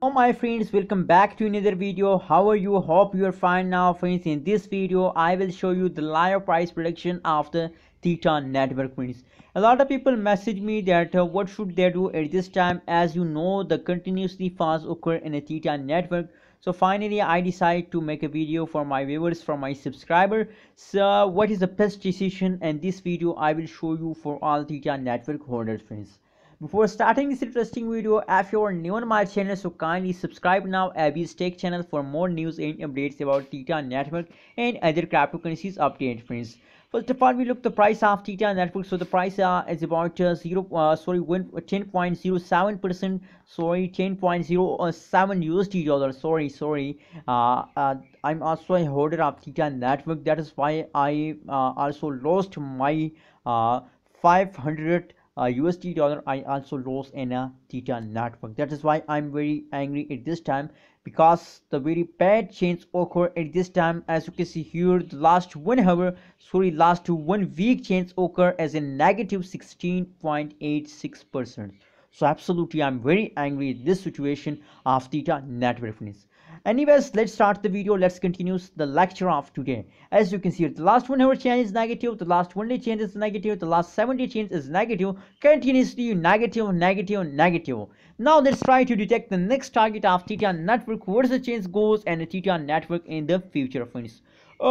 Hello my friends welcome back to another video how are you hope you are fine now friends in this video I will show you the live price prediction of the theta network friends a lot of people message me that uh, what should they do at this time as you know the continuously fast occur in a theta network so finally I decide to make a video for my viewers for my subscriber so what is the best decision and this video I will show you for all theta network holders friends before starting this interesting video, if you are new on my channel, so kindly subscribe now Abby's Tech channel for more news and updates about Theta Network and other cryptocurrencies update friends. First of all, we look the price of Theta Network. So the price uh, is about uh, zero, uh, sorry, one ten point zero seven percent. Sorry, ten point zero uh, seven USD dollar. Sorry, sorry. Uh, uh, I'm also a holder of Theta Network. That is why I also lost my five hundred uh, USD dollar I also lost in a theta network that is why I'm very angry at this time because the very bad change occur at this time as you can see here the last one hour sorry last one week change occur as a negative 16.86 percent so absolutely i'm very angry at this situation of theta net reference anyways let's start the video let's continue the lecture of today as you can see the last one hour change is negative the last 20 day change is negative the last 70 day change is negative continuously negative negative negative now let's try to detect the next target of theta network where the change goes and the theta network in the future friends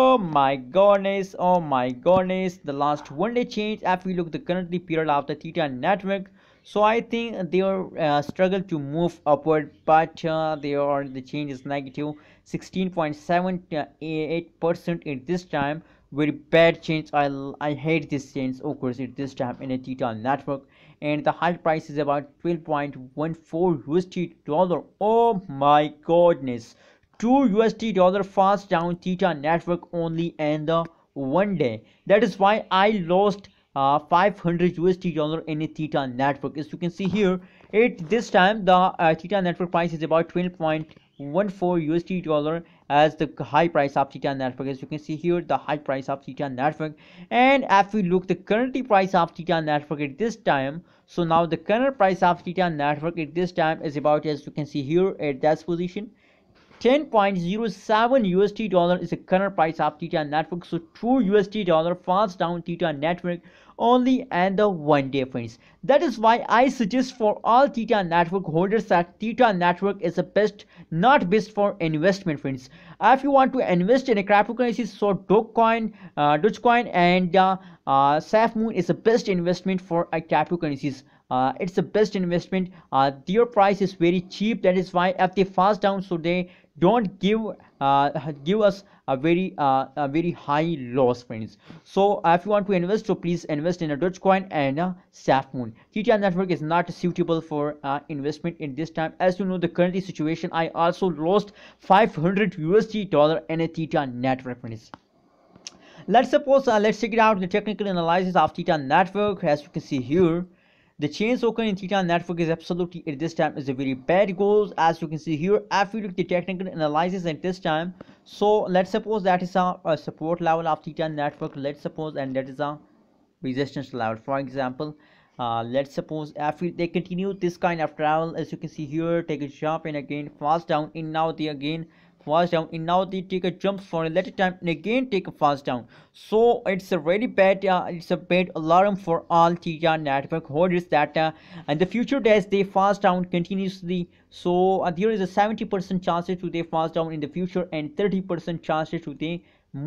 oh my goodness oh my goodness the last one day change if we look the currently period of the theta network so i think they are uh, struggle to move upward but uh, they are the change is negative 16.78 percent in this time very bad change i i hate this change course, at this time in a theta network and the high price is about 12.14 usd dollar oh my goodness 2 usd dollar fast down theta network only in the one day that is why i lost uh, 500 USD dollar in a Theta network. As you can see here, it this time the uh, Theta network price is about 12.14 USD dollar as the high price of Theta network. As you can see here, the high price of Theta network. And if we look the current price of Theta network at this time, so now the current price of Theta network at this time is about as you can see here at that position 10.07 USD dollar is the current price of Theta network. So true USD dollar falls down Theta network only and the one day friends. That is why I suggest for all Theta network holders that Theta network is the best, not best for investment friends. If you want to invest in a cryptocurrency, so Dogecoin, uh, Dogecoin and uh, uh, SafeMoon is the best investment for a uh, cryptocurrencies uh, it's the best investment uh, their price is very cheap that is why after fast down so they don't give uh, give us a very uh, a very high loss friends so uh, if you want to invest so please invest in a dogecoin and a Safemoon. ttm network is not suitable for uh, investment in this time as you know the current situation i also lost 500 usd dollar in a theta network friends let's suppose uh, let's check it out the technical analysis of theta network as you can see here the change occur in theta network is absolutely at this time is a very bad goals as you can see here if we look the technical analysis at this time so let's suppose that is a, a uh, support level of theta network let's suppose and that is a resistance level for example uh, let's suppose if they continue this kind of travel as you can see here take a jump and again fast down and now they again first down and now they take a jump for a later time and again take a first down so it's a really bad uh, it's a bad alarm for all TR uh, network holders that uh, the future days they fast down continuously so uh, there is a 70% chance to they fast down in the future and 30% chance to they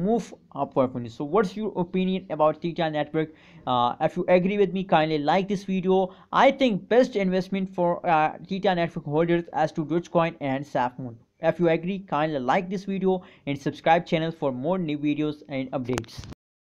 move upward so what's your opinion about theta uh, network uh, if you agree with me kindly like this video i think best investment for uh, uh network holders as to dogecoin and Safemoon if you agree kindly like this video and subscribe channel for more new videos and updates